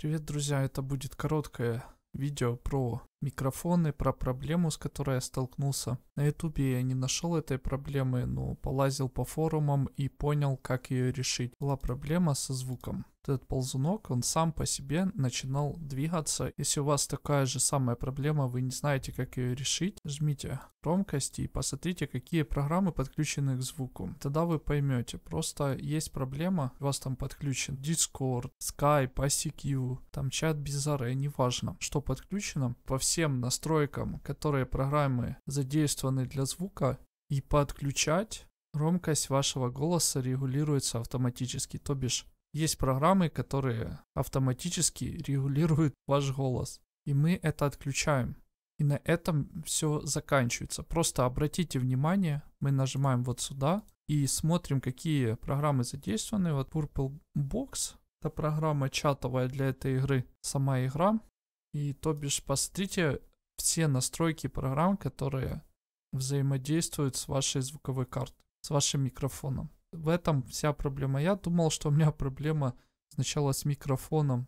Привет, друзья! Это будет короткое видео про микрофоны, про проблему, с которой я столкнулся. На ютубе я не нашел этой проблемы, но полазил по форумам и понял, как ее решить. Была проблема со звуком этот ползунок, он сам по себе начинал двигаться. Если у вас такая же самая проблема, вы не знаете, как ее решить, жмите громкости и посмотрите, какие программы подключены к звуку. Тогда вы поймете, просто есть проблема, у вас там подключен Discord, Skype, ICQ, там чат без Array, неважно, что подключено. По всем настройкам, которые программы задействованы для звука, и подключать громкость вашего голоса регулируется автоматически, то бишь есть программы, которые автоматически регулируют ваш голос. И мы это отключаем. И на этом все заканчивается. Просто обратите внимание, мы нажимаем вот сюда и смотрим, какие программы задействованы. Вот Purple Box, это программа чатовая для этой игры, сама игра. И то бишь посмотрите все настройки программ, которые взаимодействуют с вашей звуковой картой, с вашим микрофоном в этом вся проблема. Я думал, что у меня проблема сначала с микрофоном.